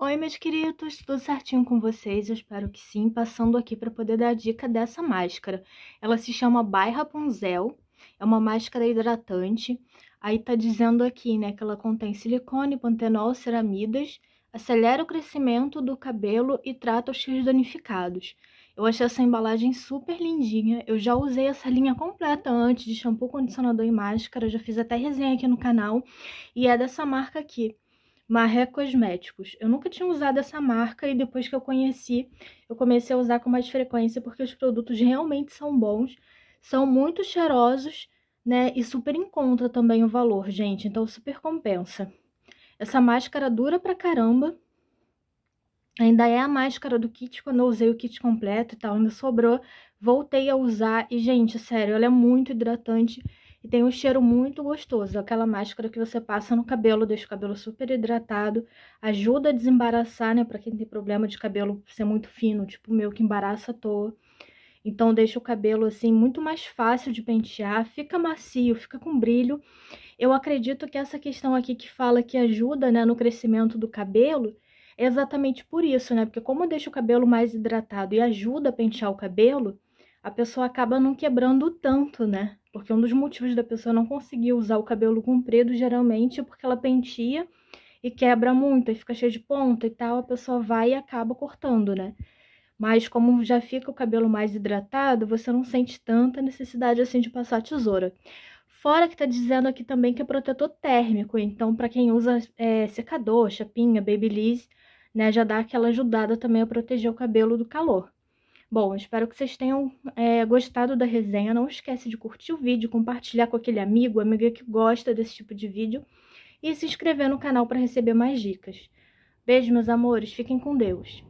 Oi, meus queridos, tudo certinho com vocês? Eu espero que sim, passando aqui para poder dar a dica dessa máscara. Ela se chama By Rapunzel, é uma máscara hidratante. Aí tá dizendo aqui, né, que ela contém silicone, pantenol, ceramidas, acelera o crescimento do cabelo e trata os fios danificados. Eu achei essa embalagem super lindinha, eu já usei essa linha completa antes de shampoo, condicionador e máscara, eu já fiz até resenha aqui no canal, e é dessa marca aqui. Marré Cosméticos. Eu nunca tinha usado essa marca e depois que eu conheci, eu comecei a usar com mais frequência porque os produtos realmente são bons, são muito cheirosos, né? E super encontra também o valor, gente, então super compensa. Essa máscara dura pra caramba. Ainda é a máscara do kit, quando eu usei o kit completo e tal, ainda sobrou. Voltei a usar e, gente, sério, ela é muito hidratante e tem um cheiro muito gostoso. Aquela máscara que você passa no cabelo, deixa o cabelo super hidratado, ajuda a desembaraçar, né? Pra quem tem problema de cabelo ser muito fino, tipo o meu, que embaraça à toa. Então deixa o cabelo assim muito mais fácil de pentear, fica macio, fica com brilho. Eu acredito que essa questão aqui que fala que ajuda, né, no crescimento do cabelo, é exatamente por isso, né? Porque como deixa o cabelo mais hidratado e ajuda a pentear o cabelo, a pessoa acaba não quebrando tanto, né? Porque um dos motivos da pessoa não conseguir usar o cabelo comprido geralmente é porque ela pentia e quebra muito, e fica cheio de ponta e tal, a pessoa vai e acaba cortando, né? Mas como já fica o cabelo mais hidratado, você não sente tanta necessidade assim de passar a tesoura. Fora que tá dizendo aqui também que é protetor térmico, então para quem usa é, secador, chapinha, babyliss, né, já dá aquela ajudada também a proteger o cabelo do calor. Bom, espero que vocês tenham é, gostado da resenha. Não esquece de curtir o vídeo, compartilhar com aquele amigo, amiga que gosta desse tipo de vídeo e se inscrever no canal para receber mais dicas. Beijo, meus amores. Fiquem com Deus.